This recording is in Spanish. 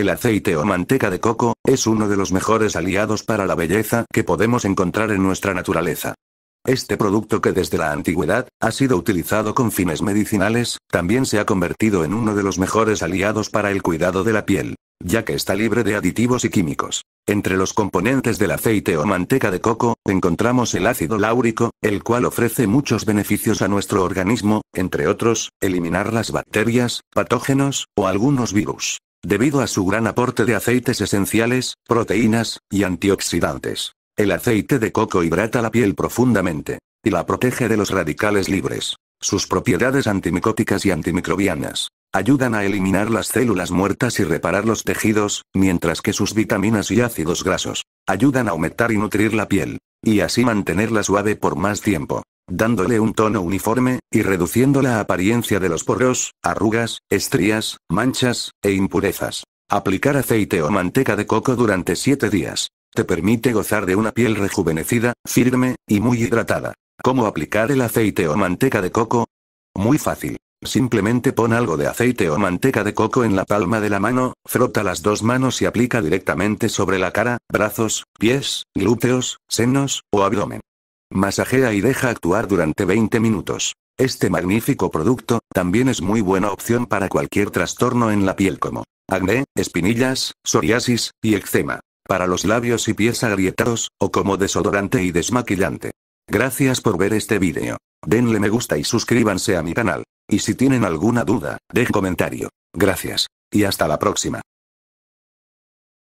El aceite o manteca de coco, es uno de los mejores aliados para la belleza que podemos encontrar en nuestra naturaleza. Este producto que desde la antigüedad, ha sido utilizado con fines medicinales, también se ha convertido en uno de los mejores aliados para el cuidado de la piel, ya que está libre de aditivos y químicos. Entre los componentes del aceite o manteca de coco, encontramos el ácido láurico, el cual ofrece muchos beneficios a nuestro organismo, entre otros, eliminar las bacterias, patógenos, o algunos virus debido a su gran aporte de aceites esenciales, proteínas, y antioxidantes. El aceite de coco hidrata la piel profundamente, y la protege de los radicales libres. Sus propiedades antimicóticas y antimicrobianas ayudan a eliminar las células muertas y reparar los tejidos, mientras que sus vitaminas y ácidos grasos ayudan a aumentar y nutrir la piel, y así mantenerla suave por más tiempo dándole un tono uniforme, y reduciendo la apariencia de los porros, arrugas, estrías, manchas, e impurezas. Aplicar aceite o manteca de coco durante 7 días. Te permite gozar de una piel rejuvenecida, firme, y muy hidratada. ¿Cómo aplicar el aceite o manteca de coco? Muy fácil. Simplemente pon algo de aceite o manteca de coco en la palma de la mano, frota las dos manos y aplica directamente sobre la cara, brazos, pies, glúteos, senos, o abdomen. Masajea y deja actuar durante 20 minutos. Este magnífico producto, también es muy buena opción para cualquier trastorno en la piel como acné, espinillas, psoriasis, y eczema. Para los labios y pies agrietados, o como desodorante y desmaquillante. Gracias por ver este vídeo. Denle me gusta y suscríbanse a mi canal. Y si tienen alguna duda, dejen comentario. Gracias. Y hasta la próxima.